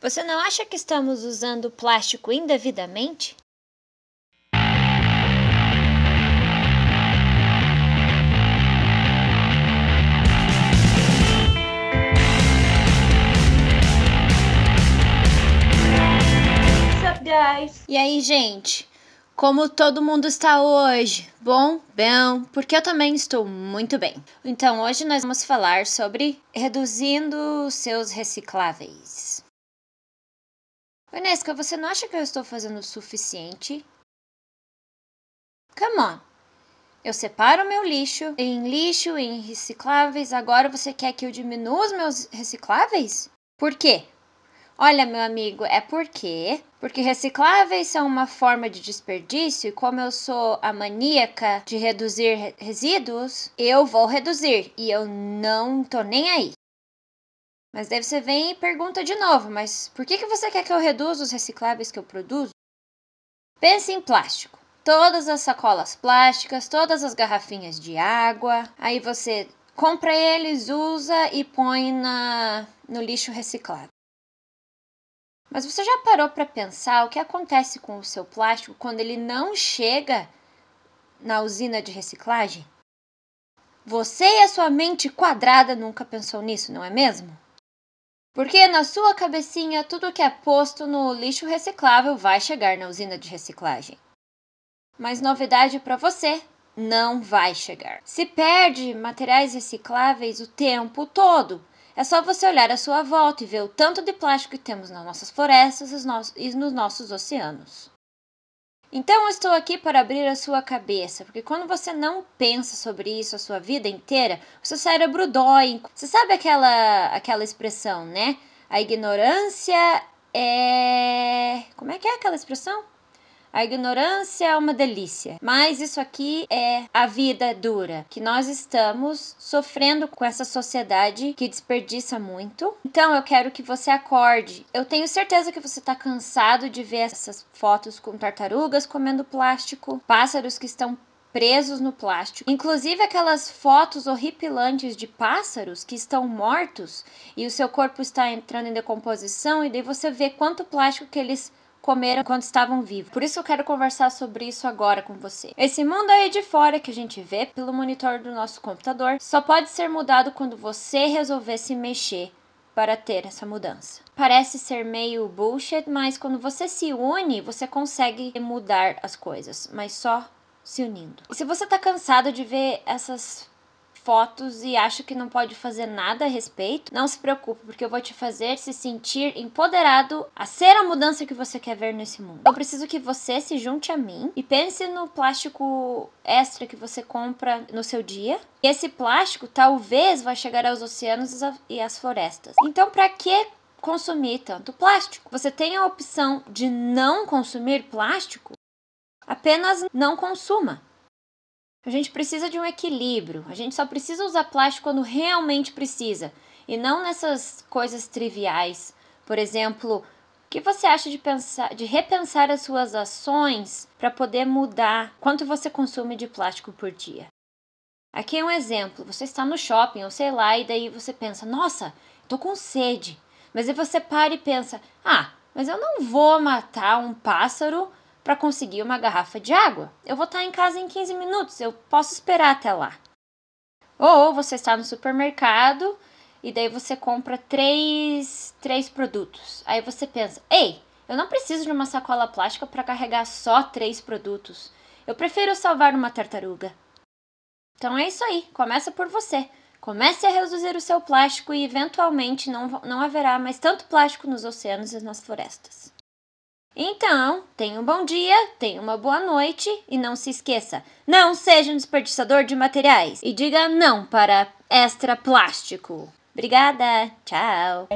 Você não acha que estamos usando plástico indevidamente? What's up, guys? E aí, gente? Como todo mundo está hoje? Bom, bem, porque eu também estou muito bem. Então, hoje nós vamos falar sobre reduzindo seus recicláveis. Vanesca, você não acha que eu estou fazendo o suficiente? Come on. Eu separo meu lixo em lixo, e em recicláveis. Agora você quer que eu diminua os meus recicláveis? Por quê? Olha, meu amigo, é porque porque recicláveis são uma forma de desperdício e como eu sou a maníaca de reduzir resíduos, eu vou reduzir e eu não tô nem aí. Mas deve você vem e pergunta de novo, mas por que, que você quer que eu reduza os recicláveis que eu produzo? Pense em plástico. Todas as sacolas plásticas, todas as garrafinhas de água. Aí você compra eles, usa e põe na, no lixo reciclado. Mas você já parou para pensar o que acontece com o seu plástico quando ele não chega na usina de reciclagem? Você e a sua mente quadrada nunca pensou nisso, não é mesmo? Porque na sua cabecinha, tudo que é posto no lixo reciclável vai chegar na usina de reciclagem. Mas novidade para você, não vai chegar. Se perde materiais recicláveis o tempo todo. É só você olhar à sua volta e ver o tanto de plástico que temos nas nossas florestas e nos nossos oceanos. Então eu estou aqui para abrir a sua cabeça, porque quando você não pensa sobre isso a sua vida inteira, o seu cérebro dói. Você sabe aquela aquela expressão, né? A ignorância é como é que é aquela expressão? A ignorância é uma delícia, mas isso aqui é a vida dura que nós estamos sofrendo com essa sociedade que desperdiça muito. Então eu quero que você acorde. Eu tenho certeza que você está cansado de ver essas fotos com tartarugas comendo plástico, pássaros que estão presos no plástico. Inclusive aquelas fotos horripilantes de pássaros que estão mortos e o seu corpo está entrando em decomposição e daí você vê quanto plástico que eles comeram quando estavam vivos. Por isso eu quero conversar sobre isso agora com você. Esse mundo aí de fora que a gente vê pelo monitor do nosso computador só pode ser mudado quando você resolver se mexer para ter essa mudança. Parece ser meio bullshit, mas quando você se une, você consegue mudar as coisas, mas só se unindo. E se você tá cansado de ver essas fotos e acha que não pode fazer nada a respeito, não se preocupe, porque eu vou te fazer se sentir empoderado a ser a mudança que você quer ver nesse mundo. Eu preciso que você se junte a mim e pense no plástico extra que você compra no seu dia. E esse plástico talvez vá chegar aos oceanos e às florestas. Então, para que consumir tanto plástico? Você tem a opção de não consumir plástico? Apenas não consuma. A gente precisa de um equilíbrio. A gente só precisa usar plástico quando realmente precisa e não nessas coisas triviais. Por exemplo, o que você acha de pensar, de repensar as suas ações para poder mudar quanto você consome de plástico por dia? Aqui é um exemplo. Você está no shopping ou sei lá e daí você pensa: "Nossa, estou com sede". Mas aí você para e pensa: "Ah, mas eu não vou matar um pássaro para conseguir uma garrafa de água. Eu vou estar tá em casa em 15 minutos, eu posso esperar até lá. Ou você está no supermercado e daí você compra três, três produtos. Aí você pensa: ei, eu não preciso de uma sacola plástica para carregar só três produtos. Eu prefiro salvar uma tartaruga. Então é isso aí, começa por você. Comece a reduzir o seu plástico e eventualmente não, não haverá mais tanto plástico nos oceanos e nas florestas. Então, tenha um bom dia, tenha uma boa noite e não se esqueça: não seja um desperdiçador de materiais e diga não para extra plástico. Obrigada, tchau.